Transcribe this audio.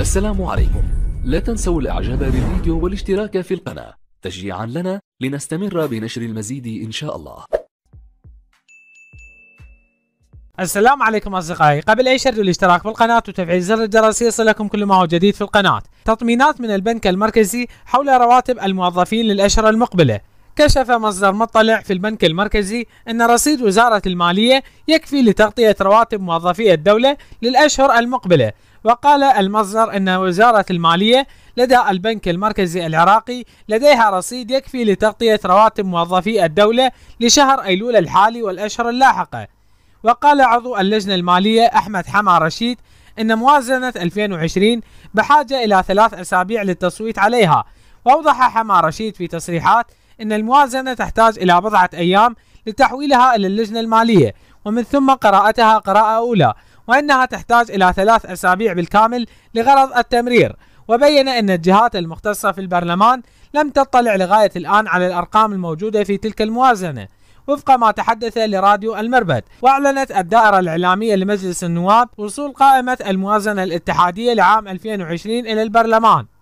السلام عليكم لا تنسوا الاعجاب بالفيديو والاشتراك في القناة تشجيعا لنا لنستمر بنشر المزيد ان شاء الله السلام عليكم اصدقائي قبل اي شرط الاشتراك بالقناة وتفعيل زر الجرس يصلكم كل ما هو جديد في القناة تطمينات من البنك المركزي حول رواتب الموظفين للاشهر المقبلة كشف مصدر مطلع في البنك المركزي أن رصيد وزارة المالية يكفي لتغطية رواتب موظفي الدولة للأشهر المقبلة وقال المصدر أن وزارة المالية لدى البنك المركزي العراقي لديها رصيد يكفي لتغطية رواتب موظفي الدولة لشهر أيلول الحالي والأشهر اللاحقة وقال عضو اللجنة المالية أحمد حما رشيد أن موازنة 2020 بحاجة إلى ثلاث أسابيع للتصويت عليها وأوضح حما رشيد في تصريحات أن الموازنة تحتاج إلى بضعة أيام لتحويلها إلى اللجنة المالية ومن ثم قراءتها قراءة أولى وأنها تحتاج إلى ثلاث أسابيع بالكامل لغرض التمرير وبين أن الجهات المختصة في البرلمان لم تطلع لغاية الآن على الأرقام الموجودة في تلك الموازنة وفق ما تحدث لراديو المربد وأعلنت الدائرة الإعلامية لمجلس النواب وصول قائمة الموازنة الاتحادية لعام 2020 إلى البرلمان